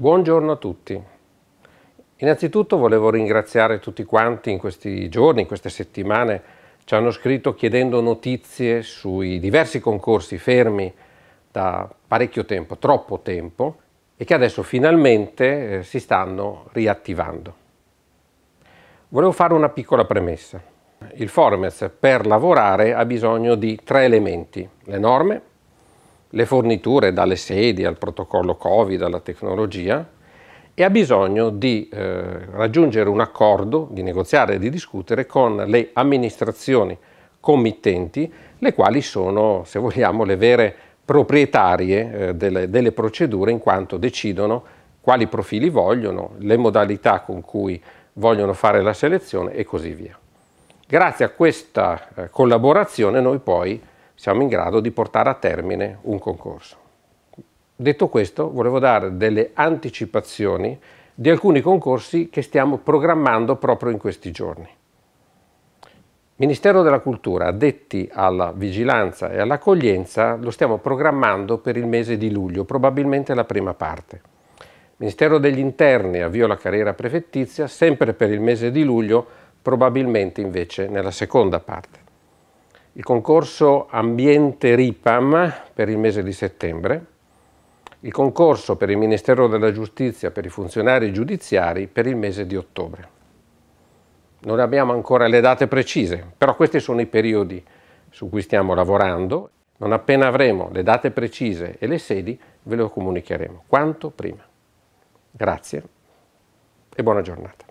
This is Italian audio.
Buongiorno a tutti. Innanzitutto volevo ringraziare tutti quanti in questi giorni, in queste settimane, ci hanno scritto chiedendo notizie sui diversi concorsi fermi da parecchio tempo, troppo tempo, e che adesso finalmente eh, si stanno riattivando. Volevo fare una piccola premessa. Il Formes per lavorare ha bisogno di tre elementi, le norme, le forniture dalle sedi al protocollo Covid alla tecnologia e ha bisogno di eh, raggiungere un accordo, di negoziare e di discutere con le amministrazioni committenti, le quali sono, se vogliamo, le vere proprietarie eh, delle, delle procedure in quanto decidono quali profili vogliono, le modalità con cui vogliono fare la selezione e così via. Grazie a questa eh, collaborazione noi poi siamo in grado di portare a termine un concorso. Detto questo, volevo dare delle anticipazioni di alcuni concorsi che stiamo programmando proprio in questi giorni. Ministero della Cultura, addetti alla vigilanza e all'accoglienza, lo stiamo programmando per il mese di luglio, probabilmente la prima parte. Ministero degli Interni, avvio la carriera prefettizia, sempre per il mese di luglio, probabilmente invece nella seconda parte il concorso Ambiente RIPAM per il mese di settembre, il concorso per il Ministero della Giustizia per i funzionari giudiziari per il mese di ottobre. Non abbiamo ancora le date precise, però questi sono i periodi su cui stiamo lavorando. Non appena avremo le date precise e le sedi, ve le comunicheremo quanto prima. Grazie e buona giornata.